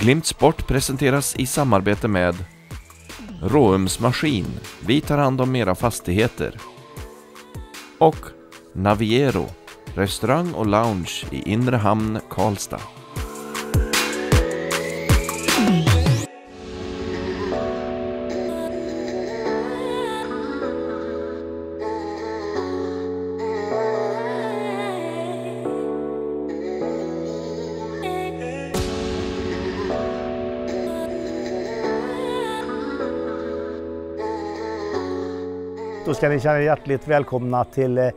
Glimt Sport presenteras i samarbete med Råums Maskin. Vi tar hand om era fastigheter. Och Naviero, restaurang och lounge i Inre Hamn, Karlstad. ska ni känna er hjärtligt välkomna till eh,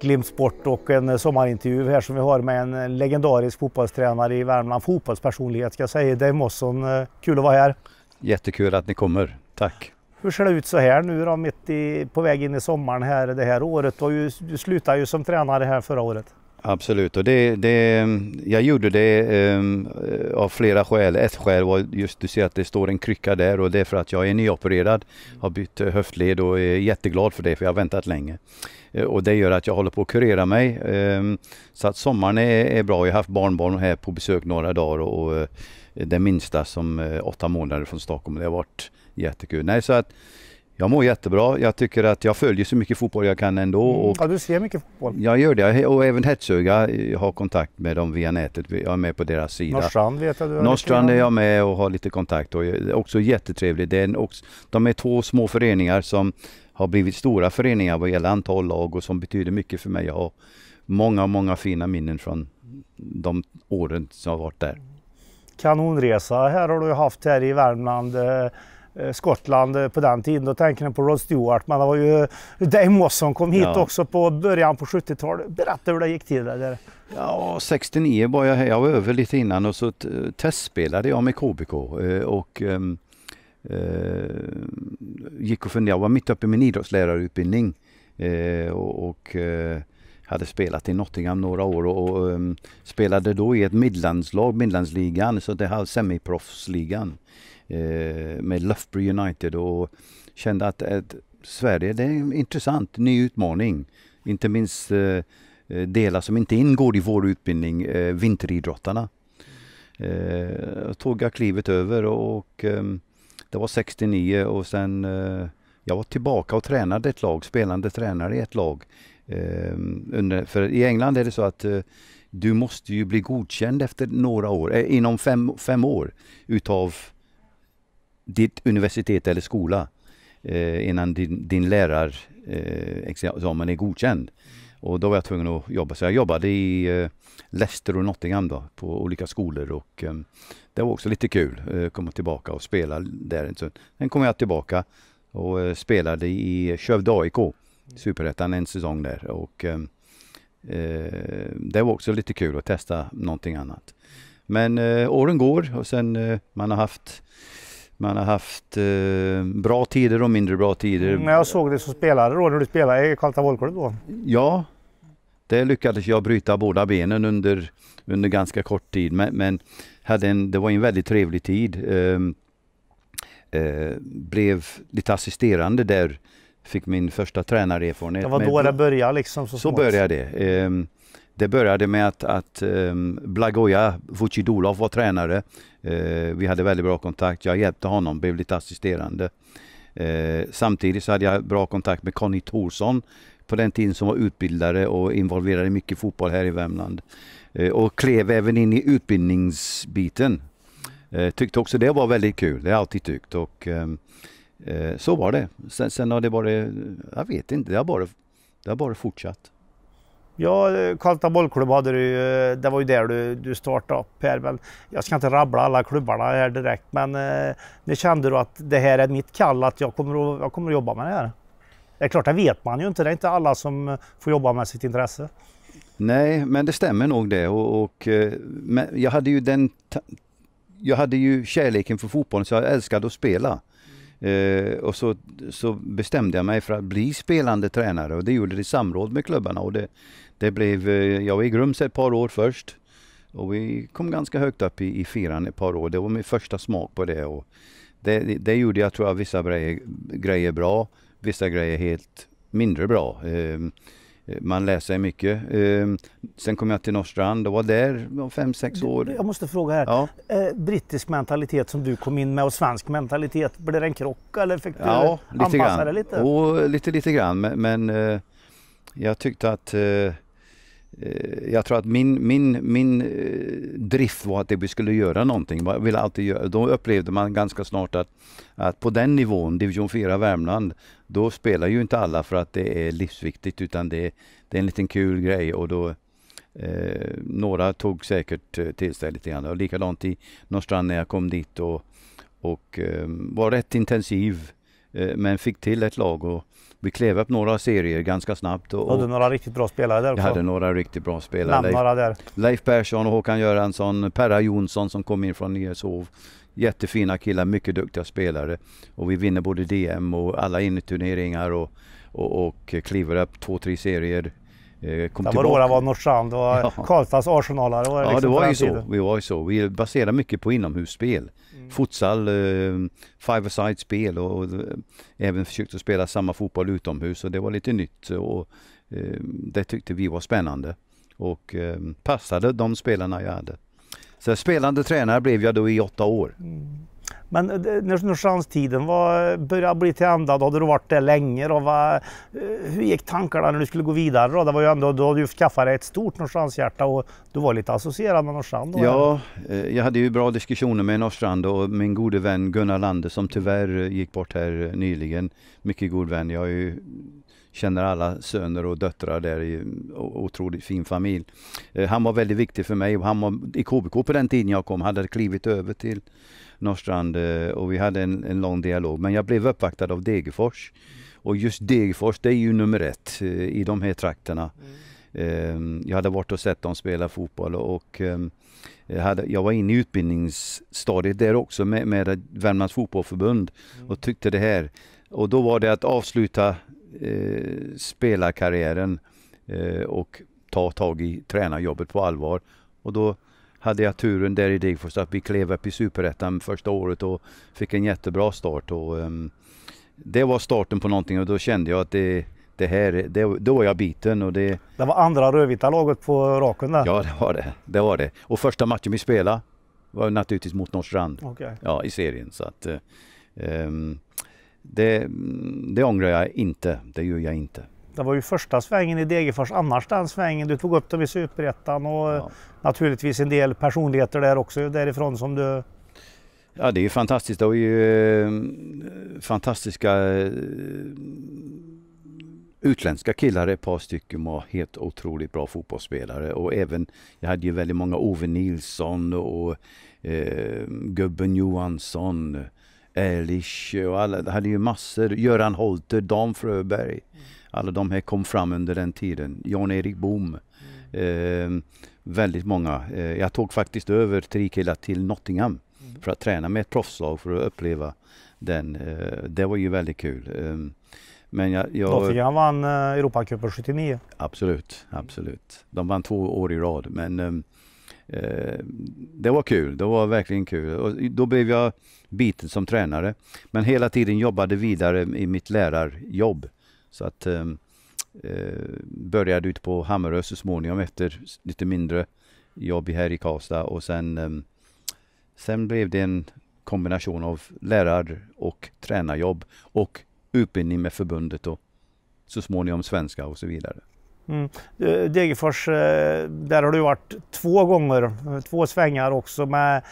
Glimt Sport och en eh, sommarintervju här som vi har med en eh, legendarisk fotbollstränare i Värmland. Fotbollspersonlighet ska jag säga, Dave Mosson. Kul att vara här. Jättekul att ni kommer. Tack. Hur ser det ut så här nu då, mitt i, på väg in i sommaren här det här året? Du, du slutade ju som tränare här förra året. Absolut, och det, det, jag gjorde det um, av flera skäl. Ett skäl var just du ser att det står en krycka där och det är för att jag är nyopererad, har bytt eh, höftled och är jätteglad för det för jag har väntat länge. Eh, och det gör att jag håller på att kurera mig. Um, så att sommaren är, är, bra. Jag har haft barnbarn här på besök några dagar och, och den minsta som åtta månader från Stockholm. Det har varit jättekul. Nej, så att jag mår jättebra. Jag tycker att jag följer så mycket fotboll jag kan ändå. Mm. Och ja, du ser mycket fotboll. Jag gör det och även Hetshöga eh, har kontakt med dem via nätet. Jag är med på deras sida. Norrstrand vet jag du är Norrstrand är jag med och har lite kontakt och också jättetrevligt. Det är en, de är två små föreningar som har blivit stora föreningar vad gäller antal lag och som betyder mycket för mig. Jag har många, många fina minnen från de åren som har varit där. Kanonresa här har du haft här i Värmland. Eh, Eh, Skottland eh, på den tiden. Då tänker man på Rod Stewart, men det var ju eh, Dave Moss som kom hit ja. också på början på 70-talet. Berätta hur det gick till där. Ja, 69 var jag, här, jag var över lite innan och så testspelade jag med KBK och um, uh, gick och funderade. Jag var mitt uppe i min idrottslärarutbildning uh, och uh, hade spelat i Nottingham några år och, och um, spelade då i ett Midlandslag, Midlandsligan, så det här semiproffsligan eh, med Loughborough United och kände att ett, Sverige, det är en intressant ny utmaning. Inte minst eh, eh, delar som inte ingår i vår utbildning, eh, vinteridrottarna. Eh, tog jag klivet över och, och eh, det var 69 och sen eh, jag var tillbaka och tränade ett lag, spelande tränare i ett lag Ehm, under, för i England är det så att eh, du måste ju bli godkänd efter några år, eh, inom fem, fem år utav ditt universitet eller skola eh, innan din, din lärarexamen är godkänd. Och då var jag tvungen att jobba. Så jag jobbade i Leicester och Nottingham då, på olika skolor. Och, ehm, det var också lite kul, att komma tillbaka och spela där. Sen kom jag tillbaka och spelade i Skövde AIK Superettan en säsong där. Och ehm, eh, det var också lite kul att testa någonting annat. Men eh, åren går och sen eh, man har haft man har haft eh, bra tider och mindre bra tider. När mm, jag såg dig som spelare då, när du spelade i Karlstad Bollklubb då? Ja, det lyckades jag bryta båda benen under, under ganska kort tid. Men, men hade en, det var en väldigt trevlig tid. Ehm, eh, blev lite assisterande där fick min första tränarerfarenhet. Det var då det började liksom? Så, så började det. Ehm, det började med att, att ehm, Blagoja Vucidulov, var tränare. Eh, vi hade väldigt bra kontakt. Jag hjälpte honom, blev lite assisterande. Eh, samtidigt så hade jag bra kontakt med Conny Thorsson på den tiden som var utbildare och involverade mycket fotboll här i Värmland. Eh, och klev även in i utbildningsbiten. Tyckte också det var väldigt kul, det har jag alltid tyckt. Och, ehm, Eh, så var det. Sen, sen, har det varit, jag vet inte, det har bara, det har bara fortsatt. Ja, Karlstad bollklubb hade du eh, det var ju där du, du startade upp här. Men jag ska inte rabbla alla klubbarna här direkt, men eh, när kände du att det här är mitt kall, att jag kommer att, jag kommer att jobba med det här? Det är klart, det vet man ju inte. Det är inte alla som får jobba med sitt intresse. Nej, men det stämmer nog det. Och, och eh, jag hade ju den... Jag hade ju kärleken för fotbollen, så jag älskade att spela. Eh, och så, så bestämde jag mig för att bli spelande tränare och det gjorde det i samråd med klubbarna. Och det, det blev, eh, jag var i Grums ett par år först och vi kom ganska högt upp i, i fyran ett par år. Det var min första smak på det. Och det, det gjorde jag tror jag vissa grejer, grejer bra, vissa grejer helt mindre bra. Eh, Eh, man lär sig mycket. Eh, sen kom jag till Norrstrand och var där fem sex år. Jag måste fråga här. Ja. Eh, brittisk mentalitet som du kom in med och svensk mentalitet, blev det en krock eller fick du ja, lite anpassa grann. dig lite? Ja, lite, lite grann men, men jag tyckte att Eh, jag tror att min, min, min eh, drift var att vi skulle göra någonting. ville alltid göra. Då upplevde man ganska snart att, att på den nivån, division 4 Värmland, då spelar ju inte alla för att det är livsviktigt utan det, det är en liten kul grej och då eh, några tog säkert eh, till sig lite grann. Och likadant i Norrstrand när jag kom dit och, och eh, var rätt intensiv eh, men fick till ett lag och vi klev upp några serier ganska snabbt. Och, och hade några riktigt bra spelare där också. Jag hade några riktigt bra spelare. Leif, där. Leif Persson och Håkan Göransson, Perra Jonsson som kom in från Nyheshov. Jättefina killar, mycket duktiga spelare. Och vi vinner både DM och alla inneturneringar. och, och, och kliver upp två, tre serier eh, kom det var då det var Norrstrand och ja. Karlstads arsenalare. ja, liksom det var ju så. Vi var ju så. Vi baserade mycket på inomhusspel futsal, eh, five-a-side spel och, och eh, även försökte spela samma fotboll utomhus och det var lite nytt och eh, det tyckte vi var spännande och passade de spelarna jag hade. Så spelande tränare blev jag då i åtta år. Mm. Men eh, när, när chanstiden var, började bli till ända, då hade du varit där länge. Då var, eh, hur gick tankarna när du skulle gå vidare? Då, det var ju ändå, då hade du skaffat dig ett stort Norrstrandshjärta och du var lite associerad med Norrstrand. Ja, eh, jag hade ju bra diskussioner med Norrstrand och min gode vän Gunnar Lande som tyvärr gick bort här nyligen. Mycket god vän. Jag ju, känner alla söner och döttrar där i otroligt fin familj. Han var väldigt viktig för mig och han var i KBK på den tiden jag kom, hade klivit över till Norrstrand eh, och vi hade en, en lång dialog. Men jag blev uppvaktad av Degerfors. Och just Degerfors, det är ju nummer ett eh, i de här trakterna. Mm. Ehm, jag hade varit och sett dem spela fotboll och ehm, hade, jag var inne i utbildningsstadiet där också med, med Värmlands fotbollförbund mm. och tyckte det här. Och då var det att avsluta eh, spelarkarriären eh, och ta tag i tränarjobbet på allvar. Och då hade jag turen där i Degerfors att vi klev upp i Superettan första året och fick en jättebra start. Och, um, det var starten på någonting och då kände jag att det, det här, det, då var jag biten. Och det, det var andra rödvita laget på raken där? Ja, det var det. det, var det. Och första matchen vi spelade var naturligtvis mot Norrstrand okay. ja, i serien. Så att, um, det, det ångrar jag inte. Det gör jag inte. Det var ju första svängen i Degerfors annars den svängen. Du tog upp dem i Superettan och ja. naturligtvis en del personligheter där också därifrån som du... Ja det är ju fantastiskt. Det var ju eh, fantastiska eh, utländska killar, ett par stycken var helt otroligt bra fotbollsspelare och även, jag hade ju väldigt många Ove Nilsson och eh, Gubben Johansson, Ehrlich och alla, jag hade ju massor, Göran Holter, Dan Fröberg. Mm. Alla de här kom fram under den tiden. Jan-Erik Bohm. Mm. Eh, väldigt många. Eh, jag tog faktiskt över tre killar till Nottingham mm. för att träna med ett proffslag för att uppleva den. Eh, det var ju väldigt kul. Ehm, men jag, jag, Nottingham vann eh, Europacupen 79. Absolut, mm. absolut. De vann två år i rad. Men ehm, eh, det var kul, det var verkligen kul. Och då blev jag biten som tränare. Men hela tiden jobbade vidare i mitt lärarjobb. Så att eh, eh, började ute på Hammarö så småningom efter lite mindre jobb här i Karlstad och sen eh, sen blev det en kombination av lärar och tränarjobb och utbildning med förbundet och så småningom svenska och så vidare. Mm. Eh, Degerfors, eh, där har du varit två gånger, eh, två svängar också med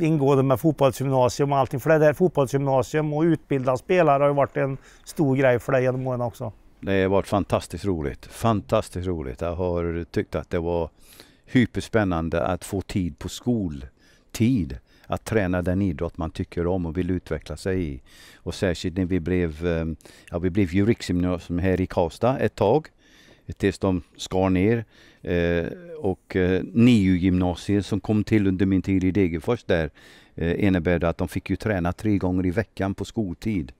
ingående med fotbollsgymnasium och allting. För det där fotbollsgymnasium och utbilda spelare har ju varit en stor grej för dig genom åren också. Det har varit fantastiskt roligt. Fantastiskt roligt. Jag har tyckt att det var hyperspännande att få tid på skoltid att träna den idrott man tycker om och vill utveckla sig i. Och särskilt när vi blev, ja, vi blev ju riksgymnasium här i Karlstad ett tag tills de skar ner. Eh, och eh, NIU-gymnasiet som kom till under min tid i Degerfors där eh, innebär att de fick ju träna tre gånger i veckan på skoltid.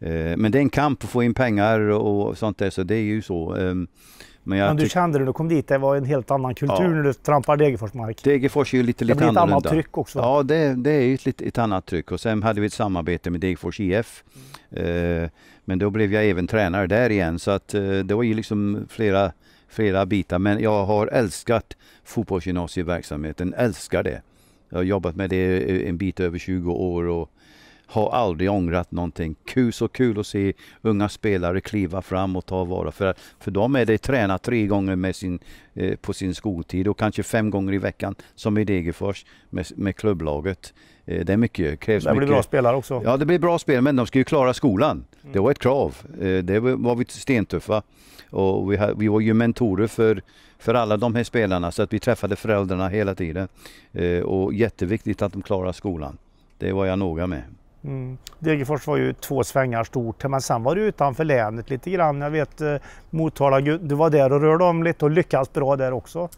Mm. Eh, men det är en kamp att få in pengar och sånt där, så det är ju så. Ehm, men, men, du kände när du kom dit, det var en helt annan kultur ja. när du trampar Degerfors mark. Degerfors är ju lite, lite annorlunda. Det blir ett annat tryck också. Ja, det, det är ju ett, ett annat tryck. Och sen hade vi ett samarbete med Degerfors IF. Mm. Eh, men då blev jag även tränare där igen så att eh, det var ju liksom flera, flera bitar. Men jag har älskat fotbollsgymnasieverksamheten, älskar det. Jag har jobbat med det en bit över 20 år och har aldrig ångrat någonting. Kul, så kul att se unga spelare kliva fram och ta vara. För, för dem är det träna tre gånger med sin, eh, på sin skoltid och kanske fem gånger i veckan som i Degerfors med, med klubblaget. Eh, det är mycket, krävs det mycket. blir bra spelare också. Ja, det blir bra spel, men de ska ju klara skolan. Mm. Det var ett krav. Eh, det var vi stentuffa. Och vi, har, vi var ju mentorer för, för alla de här spelarna, så att vi träffade föräldrarna hela tiden. Eh, och jätteviktigt att de klarar skolan. Det var jag noga med. Mm. Degerfors var ju två svängar stort, men sen var du utanför länet lite grann. Jag vet Motala, du var där och rörde om lite och lyckades bra där också.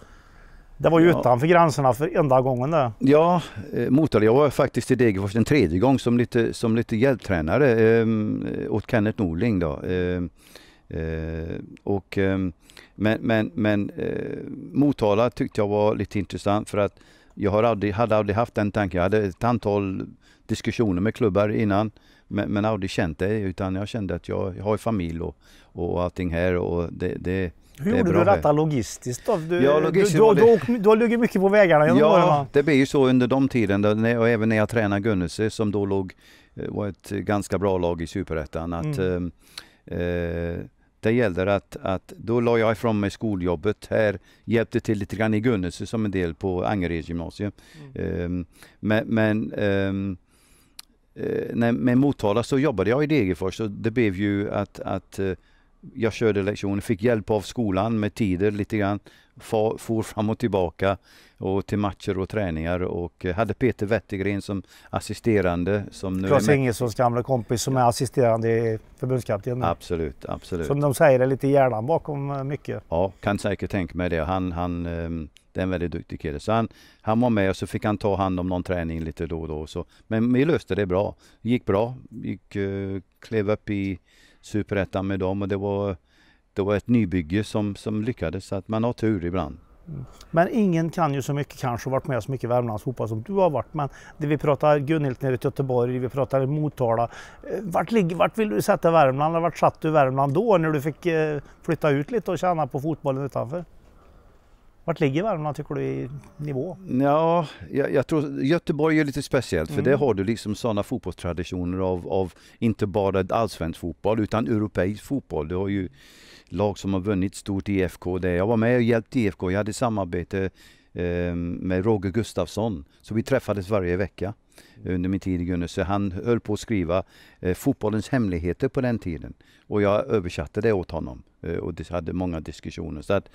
Det var ju ja. utanför gränserna för enda gången det. Ja, eh, motor. Jag var faktiskt i Degerfors en tredje gång som lite, som lite hjälptränare ehm, eh, åt Kenneth Norling då. Eh, eh, och, ehm, men men, men eh, Motala tyckte jag var lite intressant för att jag har aldrig, hade aldrig haft den tanken. Jag hade ett antal diskussioner med klubbar innan men, men aldrig känt det utan jag kände att jag, jag har familj och, och allting här och det, det hur gjorde du detta logistiskt? Du, ja, logistiskt du, du, du, du har legat mycket på vägarna genom Ja, åren, det blev ju så under de tiden och även när jag tränade Gunnese som då låg, eh, var ett ganska bra lag i Superettan. mm. Ehm, eh, det gäller att, att då la jag ifrån mig skoljobbet här, hjälpte till lite grann i Gunnese som en del på Angereds gymnasium. Mm. Eh, men, men ehm, eh, när, med Motala så jobbade jag i Degerfors och det blev ju att, att eh, jag körde lektioner, fick hjälp av skolan med tider lite grann. For, fram och tillbaka och till matcher och träningar och eh, hade Peter Wettergren som assisterande. Som nu Claes Ingessons gamla kompis som är assisterande i förbundskapten. Absolut, absolut. Som de säger, är lite hjärnan bakom eh, mycket. Ja, kan säkert tänka mig det. Han, han, ehm, det är en väldigt duktig kille. Så han, han var med och så fick han ta hand om någon träning lite då och då. så. Men vi löste det bra. Det gick bra. Gick, eh, klev upp i superettan med dem och det var, det var ett nybygge som, som lyckades. Så att man har tur ibland. Mm. Men ingen kan ju så mycket kanske och varit med så mycket i Värmlands som du har varit. Men det vi pratar Gunhild nere i Göteborg, vi pratar i Motala. Eh, vart, ligger, vart vill du sätta Värmland? Vart satt du Värmland då när du fick eh, flytta ut lite och tjäna på fotbollen utanför? Vart ligger Värmland tycker du i nivå? Ja, jag, jag tror Göteborg är lite speciellt för mm. där har du liksom sådana fotbollstraditioner av, av inte bara allsvensk fotboll utan europeisk fotboll. Du har ju lag som har vunnit stort i IFK där. Jag var med och hjälpte IFK. Jag hade samarbete eh, med Roger Gustafsson. Så vi träffades varje vecka under min tid i Gunnus. Han höll på att skriva eh, fotbollens hemligheter på den tiden. Och jag översatte det åt honom. Eh, och hade många diskussioner. Så att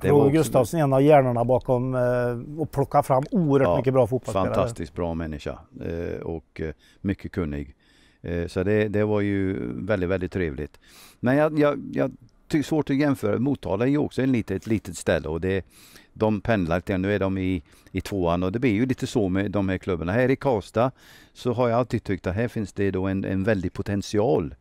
det Roger Gustafsson, är en av hjärnorna bakom eh, och plocka fram oerhört ja, mycket bra fotbollsspelare. Fantastiskt bra människa eh, och mycket kunnig. Så det, det var ju väldigt, väldigt trevligt. Men jag, jag, jag tycker svårt att jämföra. Motala är ju också en litet, ett litet ställe och det, de pendlar till, nu är de i, i tvåan och det blir ju lite så med de här klubbarna. Här i Karlstad så har jag alltid tyckt att här finns det då en, en väldig potential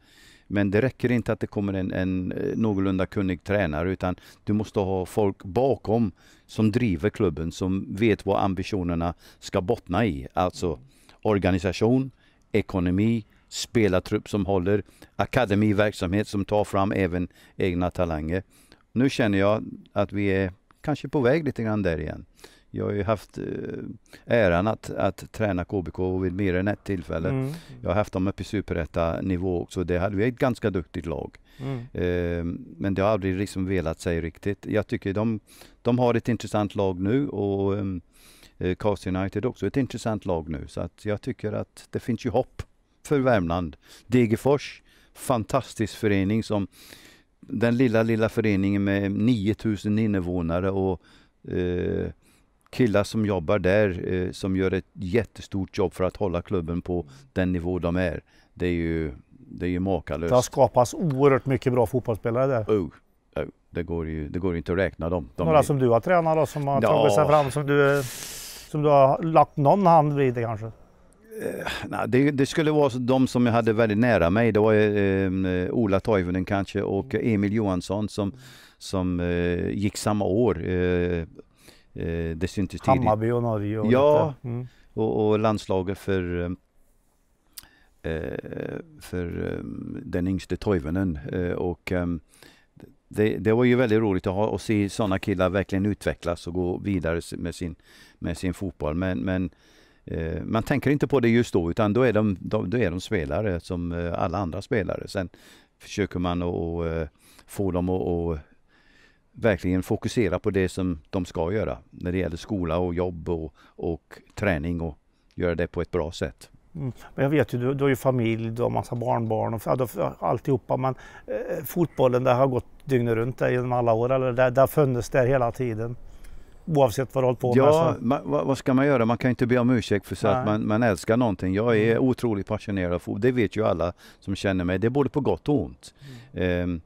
men det räcker inte att det kommer en, en eh, någorlunda kunnig tränare utan du måste ha folk bakom som driver klubben, som vet vad ambitionerna ska bottna i. Alltså organisation, ekonomi, spelartrupp som håller, akademiverksamhet som tar fram även egna talanger. Nu känner jag att vi är kanske på väg lite grann där igen. Jag har ju haft eh, äran att, att träna KBK vid mer än ett tillfälle. Mm. Jag har haft dem uppe i superettanivå också. Det hade vi ett ganska duktigt lag. Mm. Ehm, men det har aldrig liksom velat sig riktigt. Jag tycker de, de har ett intressant lag nu och ehm, eh, Cast United också ett intressant lag nu. Så att jag tycker att det finns ju hopp för Värmland. Degerfors, fantastisk förening som den lilla, lilla föreningen med 9000 invånare och eh, killar som jobbar där eh, som gör ett jättestort jobb för att hålla klubben på den nivå de är. Det är ju, det är ju makalöst. Det har skapats oerhört mycket bra fotbollsspelare där. Oh. oh det går ju det går inte att räkna dem. De Några är... som du har tränat då, som har ja. tagit sig fram, som du, som du har lagt någon hand vid kanske? Eh, det, det, skulle vara de som jag hade väldigt nära mig. Det var eh, Ola Toivonen kanske och mm. Emil Johansson som, som eh, gick samma år. Eh, Eh, det syntes tidigt. Hammarby och Norge och Ja, mm. och, och, landslaget för eh, eh, för den yngste Toivonen och det, det, var ju väldigt roligt att, ha, att se sådana killar verkligen utvecklas och gå vidare med sin, med sin fotboll. Men, men man tänker inte på det just då, utan då är de, då, då är de spelare som alla andra spelare. Sen försöker man att få dem att, att verkligen fokusera på det som de ska göra när det gäller skola och jobb och, och träning och göra det på ett bra sätt. Mm. Men jag vet ju, du, du har ju familj, du har massa barnbarn och alltihopa men eh, fotbollen det har gått dygnet runt där genom alla år eller det har funnits där hela tiden. Oavsett vad du hållit på med. Ja, alltså. vad, ska man göra? Man kan inte be om ursäkt för så att man, man älskar någonting. Jag är mm. otroligt passionerad av fotboll, det vet ju alla som känner mig. Det är både på gott och ont. Mm. Um,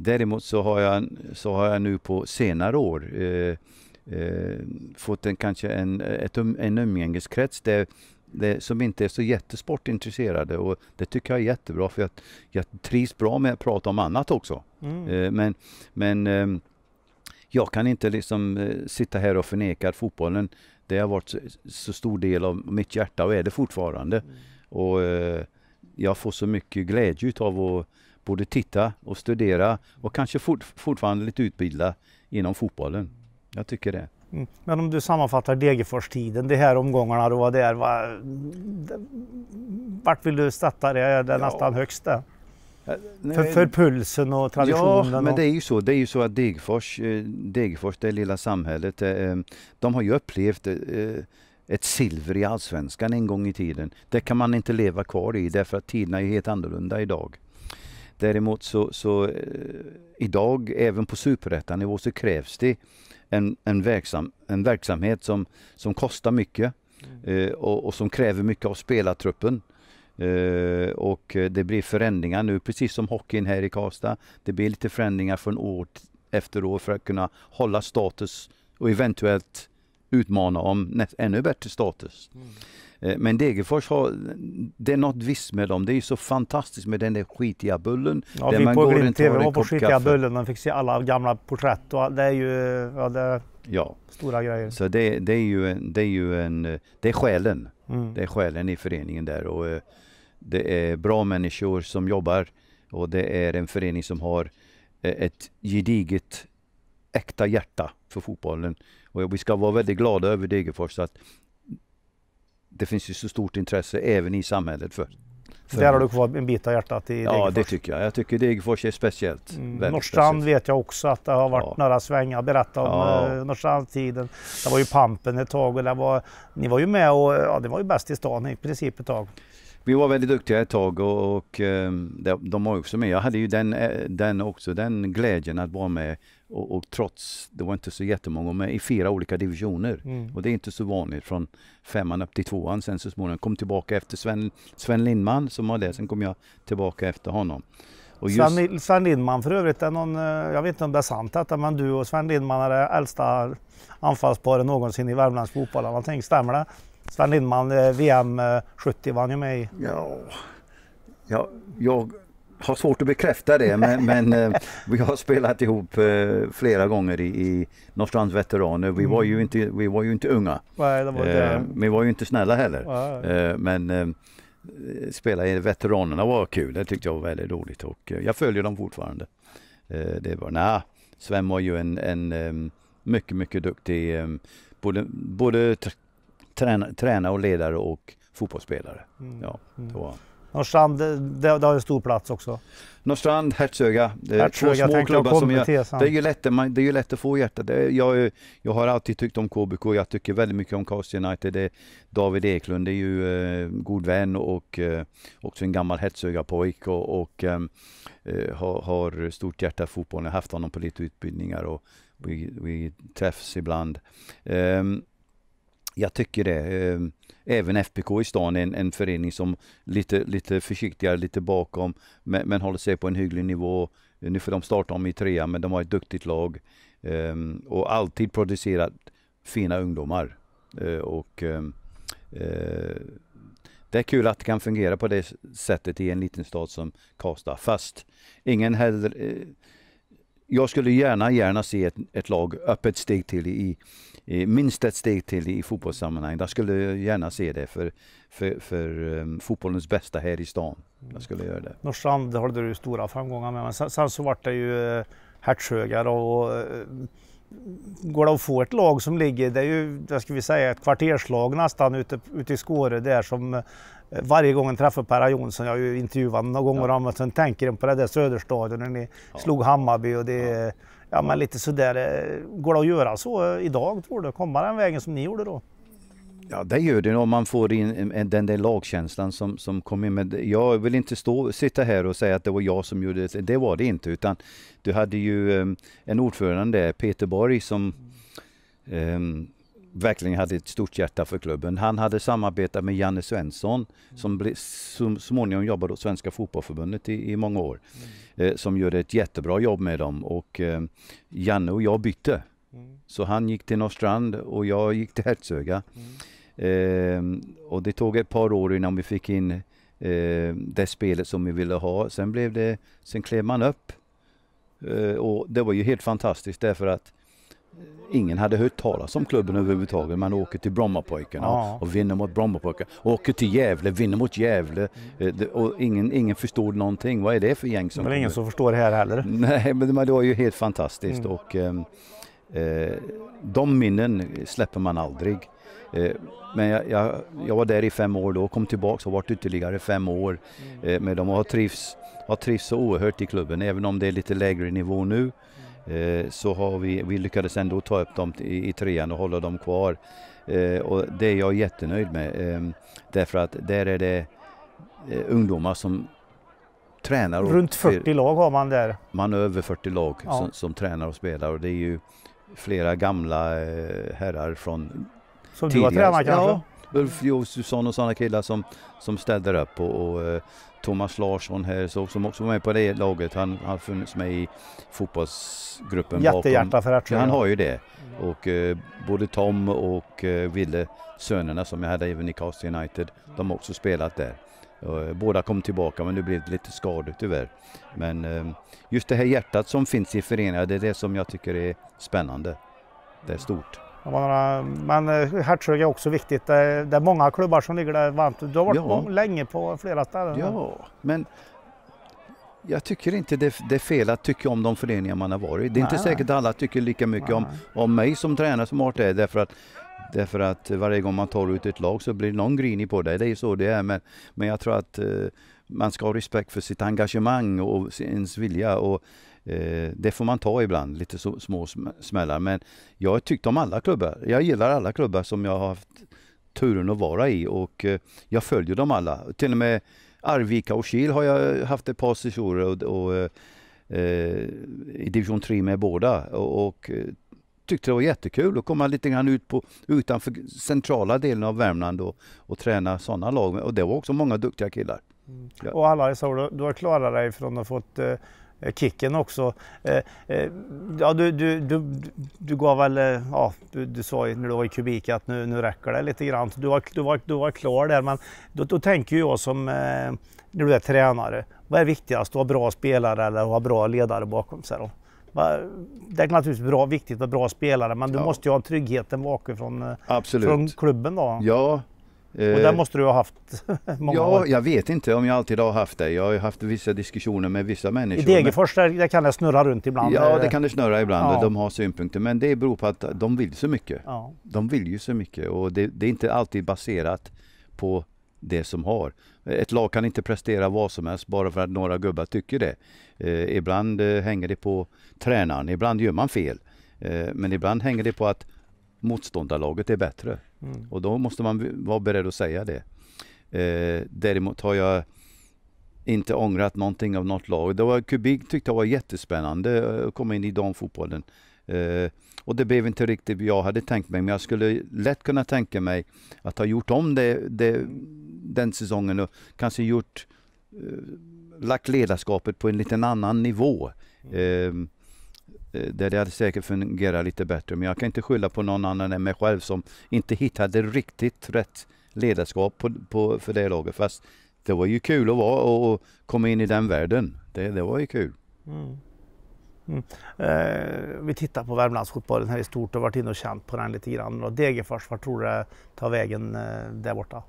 Däremot så har jag, så har jag nu på senare år eh, eh, fått en, kanske en, ett, um, en umgängeskrets där det, som inte är så jättesportintresserade och det tycker jag är jättebra för jag, jag trivs bra med att prata om annat också. Mm. Eh, men men eh, jag kan inte liksom eh, sitta här och förneka att fotbollen det har varit så, så stor del av mitt hjärta och är det fortfarande. Mm. Och eh, jag får så mycket glädje av att borde titta och studera och kanske fort, fortfarande lite utbilda inom fotbollen. Jag tycker det. Mm. Men om du sammanfattar Degerfors-tiden, de här omgångarna du var där, var, vart vill du sätta det? Det är ja. nästan högst det. Eh, för, för, pulsen och traditionen? Ja, men det är ju så. Det är ju så att Degerfors, eh, Degerfors det lilla samhället, eh, de har ju upplevt ett silver i allsvenskan en gång i tiden. Det kan man inte leva kvar i därför att tiderna är helt annorlunda idag. Däremot så, så eh, idag, även på superettanivå, så krävs det en, en, verksam, en verksamhet som, som kostar mycket mm. Eh, och, och, som kräver mycket av spelartruppen. Uh, och det blir förändringar nu, precis som hockeyn här i Karlstad. Det blir lite förändringar från år efter år för att kunna hålla status och eventuellt utmana om ännu bättre status. Mm. Eh, men Degerfors har, det är något visst med dem. Det är så fantastiskt med den där skitiga bullen. Ja, där vi man på Grym TV var på skitiga kaffe. bullen. Man fick se alla gamla porträtt och det är ju, ja, det är ja. stora grejer. Så det, det, är ju, det är ju en, det är själen. Mm. Det är själen i föreningen där och eh, det är bra människor som jobbar och det är en förening som har eh, ett gediget äkta hjärta för fotbollen. Och vi ska vara väldigt glada över Degerfors att det finns ju så stort intresse även i samhället för. för Där har du kvar en bit av hjärtat i Degerfors? Ja, det tycker jag. Jag tycker Degerfors är speciellt. Mm, Norrstrand vet jag också att det har varit ja. några svängar. Berätta om ja. Eh, Norrstrandstiden. Det var ju pampen ett tag och det var, ni var ju med och ja, det var ju bäst i stan i princip ett tag vi var väldigt duktiga ett tag och, och ehm, de var också med. Jag hade ju den, eh, den också, den glädjen att vara med och, och trots, det var inte så jättemånga med i fyra olika divisioner. Mm. Och det är inte så vanligt från femman upp till tvåan sen så småningom. Kom tillbaka efter Sven, Sven Lindman som var där, sen kom jag tillbaka efter honom. Och just... Sven, Sven Lindman för övrigt, är någon, eh, jag vet inte om det är sant detta, men du och Sven Lindman är det äldsta anfallsparet någonsin i värmländsk fotboll. Stämmer det? Sven Lindman, VM 70 var han ju med i. Ja, ja jag har svårt att bekräfta det men, men eh, vi har spelat ihop eh, flera gånger i, i Norrstrands veteraner. Vi var ju mm. inte, vi var ju inte unga. Nej, det var inte... Eh, vi var ju inte snälla heller. Nej. Men spela i veteranerna var kul. Det tyckte jag var väldigt roligt och jag följer dem fortfarande. Det var, nej, Sven var ju en, en mycket, mycket duktig både, både träna, och ledare och fotbollsspelare. Mm. Ja, mm. det var. Norrstrand, det, det har ju stor plats också. Norrstrand, Hertsöga. Det är Hertsöga, små klubbar som jag, det, är ju lätt, man, det är ju lätt att få hjärtat. Jag, jag, har alltid tyckt om KBK. Jag tycker väldigt mycket om Cast United. Det, David Eklund det är ju eh, god vän och eh, också en gammal Hertsöga-pojk och, och eh, eh har, har, stort hjärta för fotbollen. Jag har haft honom på lite utbildningar och vi, vi träffas ibland. Um, jag tycker det. Ehm, även FPK i stan är en, en förening som lite, lite försiktigare, lite bakom, men, men håller sig på en hygglig nivå. Nu får de starta om i trea, men de har ett duktigt lag ehm, och alltid producerat fina ungdomar. Eh, och ehm, eh, det är kul att det kan fungera på det sättet i en liten stad som Karlstad. Fast ingen heller... Eh, jag skulle gärna, gärna se ett, ett lag upp ett steg till i, minst ett steg till i fotbollssammanhang. Jag skulle gärna se det för, för, för um, fotbollens bästa här i stan. Jag skulle göra det. Norrstrand hade du stora framgångar med, men sen, sen så vart det ju eh, Hertsöga och eh, Går det att få ett lag som ligger, det är ju, vad ska vi säga ett kvarterslag nästan ute, ute i Skåre där som eh, varje gång jag träffar Perra Jonsson, jag har ju intervjuat honom några gånger, ja. sen tänker en på det där Söderstadion när ni ja. slog Hammarby och det ja. Ja, men lite sådär. Eh, går det att göra så idag tror du? Komma den vägen som ni gjorde då? Ja, det gör det om man får in eh, eh, den där lagkänslan som, som kom in. Men jag vill inte stå, sitta här och säga att det var jag som gjorde det. Det var det inte, utan du hade ju en ordförande, Peter Borg, som um, verkligen hade ett stort hjärta för klubben. Han hade samarbetat med Janne Svensson som, ble, som småningom jobbade åt Svenska Fotbollförbundet i, i många år. Mm. Eh, som gjorde ett jättebra jobb med dem och eh, Janne och jag bytte. Mm. Så han gick till Norrstrand och jag gick till Hertsöga. Mm. Eh, och det tog ett par år innan vi fick in eh, det spelet som vi ville ha. Sen blev det, sen klev man upp. Eh, och det var ju helt fantastiskt därför att Ingen hade hört talas om klubben överhuvudtaget. Man åker till Brommapojkarna ja. och vinner mot Brommapojkarna. Åker till Gävle, vinner mot Gävle. Eh, och ingen, ingen förstod någonting. Vad är det för gäng som... Det är ingen som förstår det här heller. Nej, men det var ju helt fantastiskt. Mm. Och, ehm, eh, de minnen släpper man aldrig. Eh, men jag, jag, jag, var där i fem år då, kom tillbaka och varit ytterligare fem år mm. eh, med dem och har trivs, har trivs så oerhört i klubben. Även om det är lite lägre nivå nu Eh, så har vi, vi lyckades ändå ta upp dem i, i trean och hålla dem kvar. Eh, och det är jag jättenöjd med. Ehm, därför att där är det eh, ungdomar som tränar. Och, Runt 40 lag har man där. Man har över 40 lag ja. som, som, tränar och spelar och det är ju flera gamla herrar från som tidigare. du har tränat kanske? Ja, Ulf Josefsson och sådana killar som, som ställer upp och, och eh, Thomas Larsson här så, som också var med på det laget. Han har funnits med i fotbollsgruppen Jättehjärta bakom. för Ertström. Han har ju det. Mm. Och eh, både Tom och eh, Ville, sönerna som jag hade även i Cast United, mm. de har också spelat där. Eh, båda kom tillbaka men nu blev det lite skador tyvärr. Men eh, just det här hjärtat som finns i föreningar, det är det som jag tycker är spännande. Det är stort. Några, men eh, Hertsög är också viktigt. Det är, det är många klubbar som ligger där varmt. Du har varit ja. länge på flera ställen. Ja, men jag tycker inte det, det, är fel att tycka om de föreningar man har varit i. Det är Nej. inte säkert att alla tycker lika mycket om, om mig som tränare som Art är därför att, därför att varje gång man tar ut ett lag så blir någon grinig på dig. Det är så det är. Men, men jag tror att eh, man ska ha respekt för sitt engagemang och ens vilja. Och Eh, det får man ta ibland, lite så, små smällar. Men jag har tyckt om alla klubbar. Jag gillar alla klubbar som jag har haft turen att vara i och eh, jag följer dem alla. Till och med Arvika och Kil har jag haft ett par sessioner och, och eh, eh i division 3 med båda. Och, och, tyckte det var jättekul att komma lite grann ut på utanför centrala delen av Värmland och, och träna sådana lag. Och det var också många duktiga killar. Mm. Ja. Och alla dessa år, du har klarat dig från att ha fått eh, Eh, kicken också. Eh, eh, ja, du, du, du, du gav väl, ja, du, du sa ju när du var i kubik att nu, nu räcker det lite grann. Du var, du var, du var klar där, men då, då tänker jag som när du är tränare. Vad är viktigast, att ha bra spelare eller att ha bra ledare bakom sig? Då? Det är naturligtvis bra, viktigt med bra spelare, men du ja. måste ju ha tryggheten bakifrån från klubben då. Ja, och eh, där måste du ha haft många ja, år? Jag vet inte om jag alltid har haft det. Jag har haft vissa diskussioner med vissa människor. I Degerfors men... där, kan det snurra runt ibland? Ja, det kan det snurra ibland. Ja. De har synpunkter. Men det beror på att de vill så mycket. Ja. De vill ju så mycket och det, det är inte alltid baserat på det som har. Ett lag kan inte prestera vad som helst bara för att några gubbar tycker det. Eh, ibland eh, hänger det på tränaren, ibland gör man fel. Eh, men ibland hänger det på att motståndarlaget är bättre. Mm. Och då måste man vara beredd att säga det. Eh, däremot har jag inte ångrat någonting av något lag. Det var, Kubik tyckte jag var jättespännande eh, att komma in i damfotbollen. Eh, och det blev inte riktigt jag hade tänkt mig, men jag skulle lätt kunna tänka mig att ha gjort om det, det den säsongen och kanske gjort eh, lagt ledarskapet på en liten annan nivå. Mm. Eh, Eh, det hade säkert fungerat lite bättre. Men jag kan inte skylla på någon annan än mig själv som inte hittade riktigt rätt ledarskap på, på, för det laget. Fast det var ju kul att vara och komma in i den världen. Det, det var ju kul. Mm. Mm. Eh, vi tittar på Värmlandsfotbollen här i stort och varit inne och känt på den lite grann. Degerfors, vart tror du det tar vägen eh, där borta?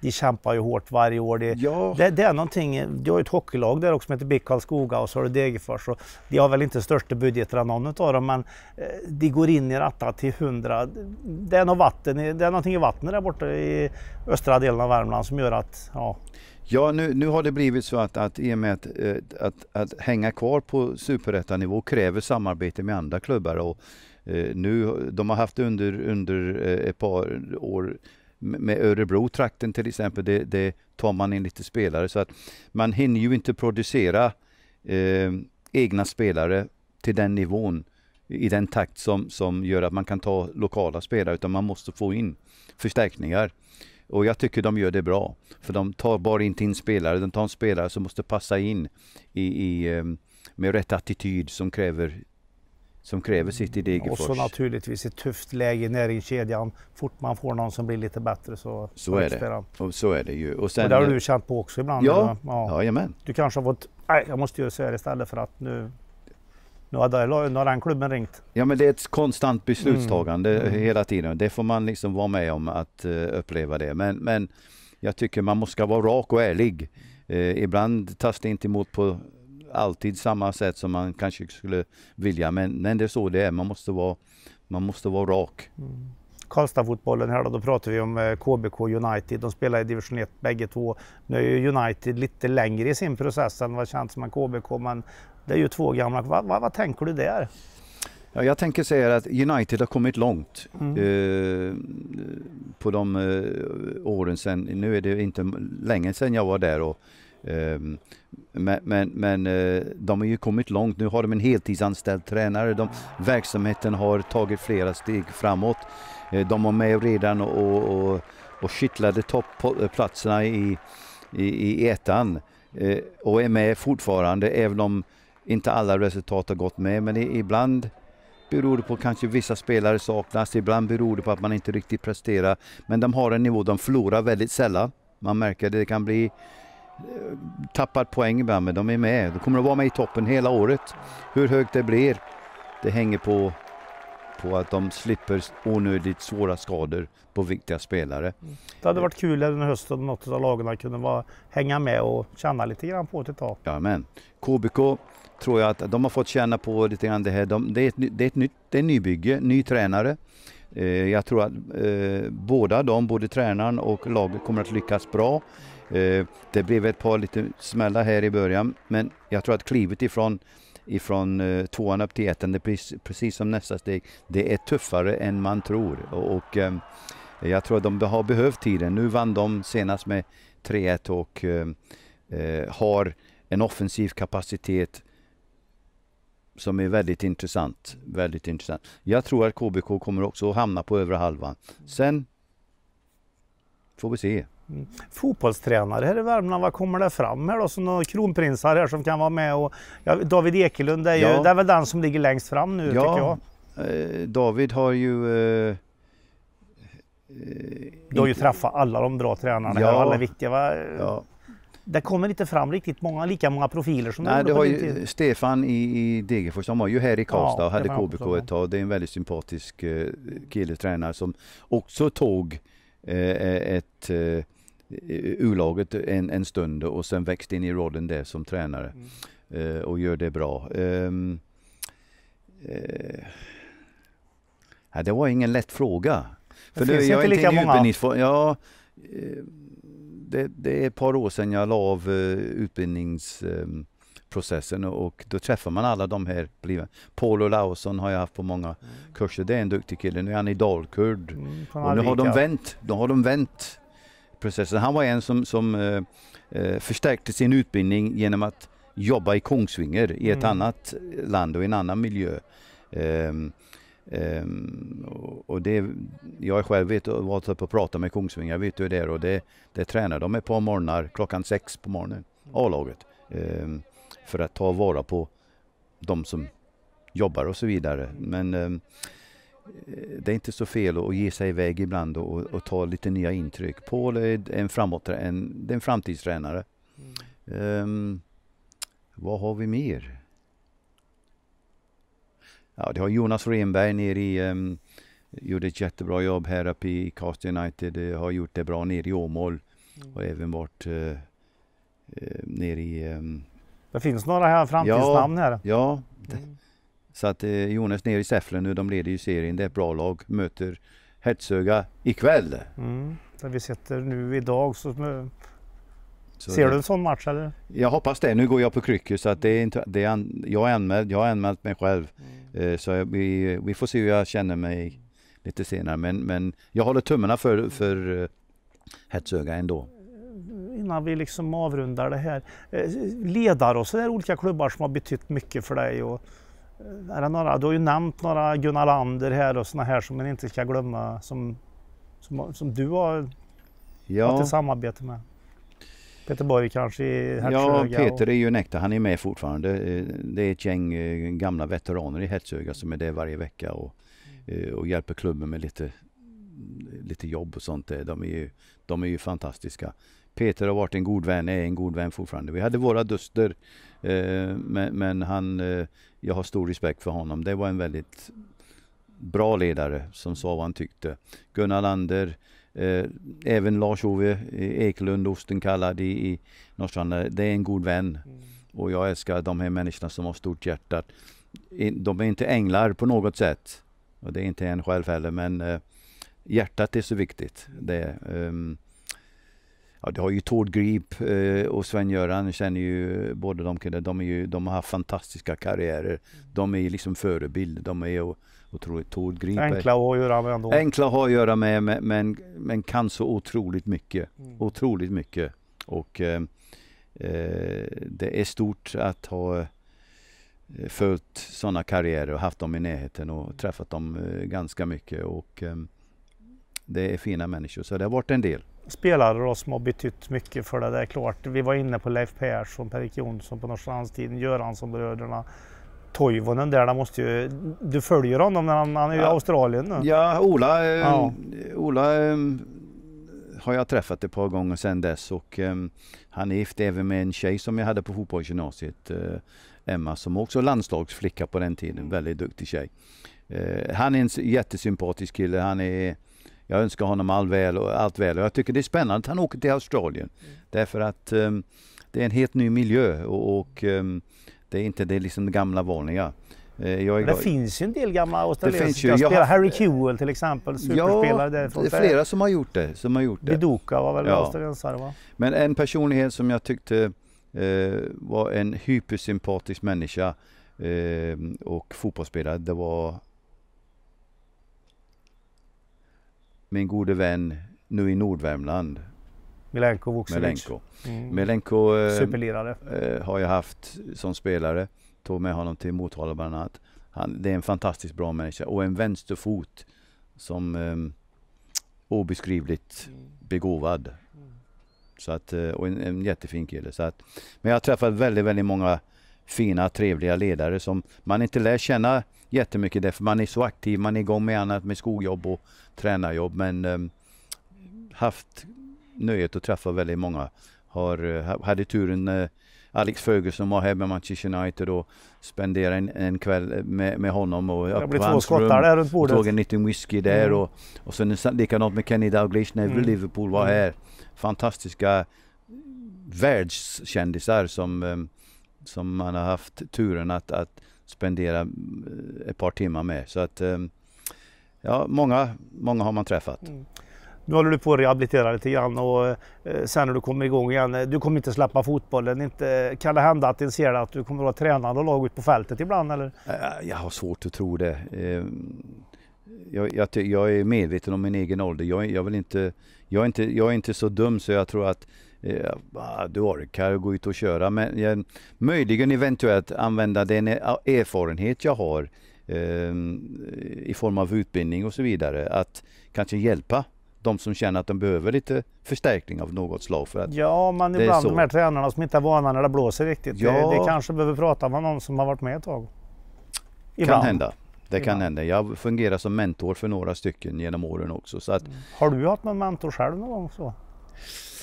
de kämpar ju hårt varje år. Det, ja. det, det, är någonting, du har ju ett hockeylag där också som heter BIK Karlskoga och så har du Degerfors. de har väl inte största budgeterna någon av dem men eh, de går in i detta till hundra. Det är, något vatten, det är någonting i vattnet där borta i östra delen av Värmland som gör att ja, Ja, nu, nu har det blivit så att, att i och med att, eh, att, att hänga kvar på superettanivå kräver samarbete med andra klubbar. Och, eh, nu, de har haft under, under ett par år med Örebro-trakten till exempel, det, det, tar man in lite spelare. Så att man hinner ju inte producera eh, egna spelare till den nivån i den takt som, som gör att man kan ta lokala spelare utan man måste få in förstärkningar. Och jag tycker de gör det bra. För de tar bara inte in spelare, de tar en spelare som måste passa in i, i eh, med rätt attityd som kräver som kräver sitt i Degerfors. Och så naturligtvis ett tufft läge i näringskedjan. Fort man får någon som blir lite bättre så Så är det. Och så är det ju. Och, sen, och det har du känt på också ibland? Ja, ja. jajamän. Du kanske har fått, nej jag måste göra så här istället för att nu nu har, nu har den klubben ringt. Ja men det är ett konstant beslutstagande Mm. mm. hela tiden. Det får man liksom vara med om att eh, uppleva det. Men, men jag tycker man måste vara rak och ärlig. Eh, ibland tas det inte emot på alltid samma sätt som man kanske skulle vilja. Men, men det är så det är, man måste vara, man måste vara rak. Mm. Karlstadfotbollen här då, då pratar vi om KBK eh, United. De spelar i division 1 bägge två. Nu är ju United lite längre i sin process än vad känns som KBK, men det är ju två gamla. Vad, vad, vad tänker du där? Ja, jag tänker säga att United har kommit långt mm. eh, på de eh, åren sedan. Nu är det inte länge sedan jag var där och Ehm, men, men, men, eh, de har ju kommit långt. Nu har de en heltidsanställd tränare. De, verksamheten har tagit flera steg framåt. Eh, de var med redan och, och, och kittlade toppplatserna i, i, i ettan eh, och är med fortfarande även om inte alla resultat har gått med. Men ibland beror det på kanske vissa spelare saknas, ibland beror det på att man inte riktigt presterar. Men de har en nivå, de förlorar väldigt sällan. Man märker det, det kan bli tappar poäng ibland, men de är med. De kommer att vara med i toppen hela året. Hur högt det blir, det hänger på, på att de slipper onödigt svåra skador på viktiga spelare. Mm. Det hade varit kul den hösten om något av lagen kunde vara, hänga med och känna lite grann på det ett tag. Jajamän. KBK tror jag att de har fått känna på lite grann det här. De, det, är ett, det, är ett nytt, det är nybygge, ny tränare. Eh, jag tror att eh, båda de, både tränaren och laget kommer att lyckas bra. Eh, det blev ett par lite smällar här i början men jag tror att klivet ifrån ifrån eh, tvåan upp till ettan, det precis, precis som nästa steg, det är tuffare än man tror. Och, eh, jag tror att de har behövt tiden. Nu vann de senast med 3-1 och har en offensiv kapacitet som är väldigt intressant. Väldigt intressant. Jag tror att KBK kommer också att hamna på övre halvan. Sen får vi se. Fotbollstränare här i Värmland, vad kommer det fram här då? Så några kronprinsar här som kan vara med och ja, David Ekelund är ju, ja. det är väl den som ligger längst fram nu ja. tycker jag. Eh, David har ju eh, eh Du har ju inte... träffat alla de bra tränarna ja. här, alla viktiga. Va? Ja. Det kommer inte fram riktigt många, lika många profiler som Nej, det har ju Stefan i, i Degerfors, han var ju här i Karlstad och hade KBK ett tag. Det är en väldigt sympatisk eh, kille, tränare som också tog eh, eh ett U-laget en, en stund och sen växt in i rollen där som tränare mm. eh, och gör det bra. Um, eh, det var ingen lätt fråga. För det, finns jag inte lika många. Ja, eh, det, det, är ett par år sedan jag la av eh, utbildningsprocessen. och då träffar man alla de här. Paul Olausson har jag haft på många mm. kurser. Det är en duktig kille. Nu är han i Dalkurd. Mm, och nu har de vänt. Nu har de vänt processen. Han var en som, som eh, eh, förstärkte sin utbildning genom att jobba i Kongsvinger i ett mm. annat land och i en annan miljö. Um, um, och det, jag själv vet, varit uppe och pratat med Kongsvinger, jag vet hur det är och det, det tränar de ett par morgnar klockan sex på morgonen, A-laget, um, för att ta vara på de som jobbar och så vidare. Mm. Men det är inte så fel att ge sig iväg ibland och, och ta lite nya intryck. Paul är en, framåt, en, en framtidstränare. Mm. Um, vad har vi mer? Ja, det har Jonas Renberg nere i um, gjorde ett jättebra jobb här uppe i Cast United. Har gjort det bra nere i Åmål. Mm. Och även varit uh, nere i... Um, det finns några här framtidsnamn ja, här. Ja, mm. Så att eh, Jonas nere i Säffle nu, de leder ju serien. Det är ett bra lag. Möter Hertsöga ikväll. Mm. Där vi sitter nu idag så eh, så Ser det... du en sån match eller? Jag hoppas det. Nu går jag på kryckor så att det är inte, det är an, jag, är anmäld, jag har anmält mig själv. Mm. Eh, så vi, vi får se hur jag känner mig lite senare. Men, men jag håller tummarna för, för eh, Hertsöga ändå. Innan vi liksom avrundar det här. Ledare och sådär olika klubbar som har betytt mycket för dig. Och är det några, du har ju nämnt några Gunnar Lander här och sådana här som man inte ska glömma som, som, som du har ja. haft ett samarbete med. Peter Borg kanske i Hertsöga? Ja, Peter är ju nekta. Han är med fortfarande. Eh, det är ett gäng eh, gamla veteraner i Hertsöga som är där varje vecka och, eh, och hjälper klubben med lite lite jobb och sånt. Eh, de är ju, de är ju fantastiska. Peter har varit en god vän, är en god vän fortfarande. Vi hade våra duster, eh, men, men, han, eh, jag har stor respekt för honom. Det var en väldigt bra ledare som sa vad han tyckte. Gunnar Lander, eh, även Lars-Ove Eklund, Osten kallad i, i Norrstrand, det är en god vän. Mm. Och jag älskar de här människorna som har stort hjärta. De är inte änglar på något sätt. Och det är inte en själv heller, men eh, hjärtat är så viktigt. Det, um, ja, du har ju Tord Grip uh, och Sven-Göran känner ju båda de killarna. De, är ju, de har haft fantastiska karriärer. Mm. De är ju liksom förebild. De är ju otroligt Tord Grip. Enkla att ha att göra med ändå. Enkla att ha att göra med men, men, kan så otroligt mycket. Mm. Otroligt mycket. Och uh, uh, det är stort att ha eh, följt sådana karriärer och haft dem i närheten och mm. träffat dem ganska mycket. Och, um, det är fina människor, så det har varit en del. Spelare då som har betytt mycket för det, det är klart. Vi var inne på Leif Persson, Per-Erik Jonsson på Norrstrandstiden, Göransson-bröderna. Toivonen där, måste ju, du följer honom när han, han är i ja. Australien nu. Ja, Ola, eh, ja. Ola eh, har jag träffat ett par gånger sedan dess och um, han är gift även med en tjej som jag hade på fotbollsgymnasiet, uh, Emma, som också var landslagsflicka på den tiden, mm. väldigt duktig tjej. Uh, han är en jättesympatisk kille, han är jag önskar honom all väl och, allt väl och jag tycker det är spännande att han åker till Australien. Mm. Därför att um, det är en helt ny miljö och, och um, det är inte det liksom det gamla vanliga. Eh, är, det finns ju en del gamla australiensiska spelare. Harry Kewell till exempel, superspelare ja, därifrån. Det är flera som har gjort det. Som har gjort det. Biduka var väl ja. australiensare va? Men en personlighet som jag tyckte eh, var en hypersympatisk människa eh, och fotbollsspelare, det var min gode vän nu i Nordvärmland. Milenko Vukcevic. Milenko, mm. Milenko eh, eh, har jag haft som spelare. Tog med honom till Motala bland annat. Han, det är en fantastiskt bra människa och en vänsterfot som eh, obeskrivligt mm. begåvad. Mm. Så att, eh, och en, en jättefin kille. Så att, men jag har träffat väldigt, väldigt många fina, trevliga ledare som man inte lär känna jättemycket därför man är så aktiv, man är igång med annat med skoljobb och tränarjobb men um, haft nöjet att träffa väldigt många. Har, eh, hade turen uh, Alex Ferguson var här med Manchester United och spenderade en, en kväll eh, med, med honom. Och det blev två skottar där runt bordet. Tog en liten whisky där mm. och, och sen likadant med Kenny Dalglish när mm. Liverpool var mm. här. Fantastiska världskändisar som, ehm, som man har haft turen att, att spendera eh, ett par timmar med. Så att, eh, ja, många, många har man träffat. Mm. Nu håller du på att rehabilitera lite grann och eh, sen när du kommer igång igen, du kommer inte släppa fotbollen. Inte, kan det hända att ser att du kommer att vara tränande och lag ut på fältet ibland? Eller? Jag har svårt att tro det. Jag, jag, jag är medveten om min egen ålder. Jag, jag, vill inte, jag, är inte, jag är inte så dum så jag tror att Eh, ah, du orkar gå ut och köra. Men jag, möjligen eventuellt använda den e-, ah, erfarenhet jag har ehm, i form av utbildning och så vidare. Att kanske hjälpa de som känner att de behöver lite förstärkning av något slag. För att ja, men det ibland de här tränarna som inte är vana när det blåser riktigt. Ja. Det, det kanske behöver prata med någon som har varit med ett tag. Ibland. Kan hända. Det kan hända. Jag fungerar som mentor för några stycken genom åren också. Så att... Mm. Har du haft någon mentor själv någon gång? Så?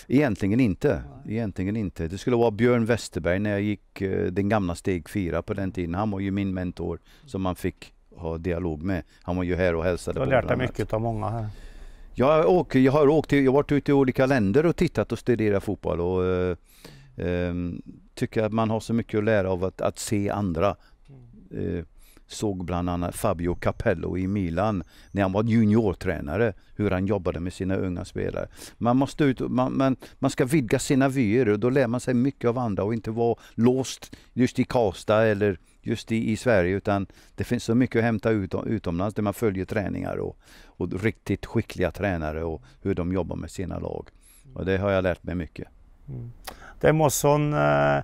Egentligen inte. Egentligen inte. Det skulle vara Björn Westerberg när jag gick eh, den gamla steg 4 på den tiden. Han var ju min mentor som man fick ha dialog med. Han var ju här och hälsade på. Du har lärt dig mycket av många här. Jag, åker, jag har åkt, jag har varit ute i olika länder och tittat och studerat fotboll och eh, ehm, tycker att man har så mycket att lära av att, att se andra. Mm. Eh, såg bland annat Fabio Capello i Milan när han var juniortränare, hur han jobbade med sina unga spelare. Man, måste ut, man, man, man ska vidga sina vyer och då lär man sig mycket av andra och inte vara låst just i Karlstad eller just i, i Sverige utan det finns så mycket att hämta ut, utomlands där man följer träningar och, och riktigt skickliga tränare och hur de jobbar med sina lag. Och det har jag lärt mig mycket. Mm. Det är Mosson, eh,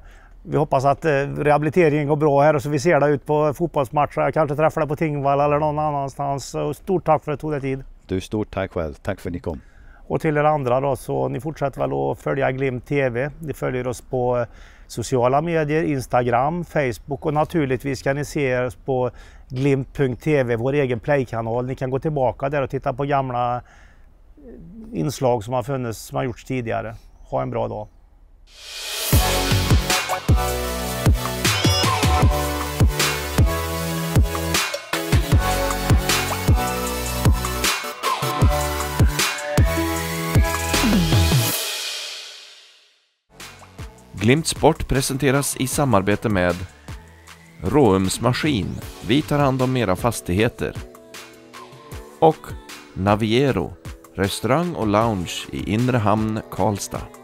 vi hoppas att eh, rehabiliteringen går bra här och så vi ser dig ut på fotbollsmatcher. Jag kanske träffar dig på Tingvall eller någon annanstans. stort tack för att du tog dig tid. Du, stort tack själv. Tack för att ni kom. Och till er andra då, så ni fortsätter väl att följa Glimt TV. Ni följer oss på eh, sociala medier, Instagram, Facebook och naturligtvis kan ni se oss på glimt.tv, vår egen playkanal. Ni kan gå tillbaka där och titta på gamla eh, inslag som har funnits, som har gjorts tidigare. Ha en bra dag! Glimt Sport presenteras i samarbete med Råums Maskin. Vi tar hand om era fastigheter. Och Naviero, restaurang och lounge i Inre Hamn, Karlstad.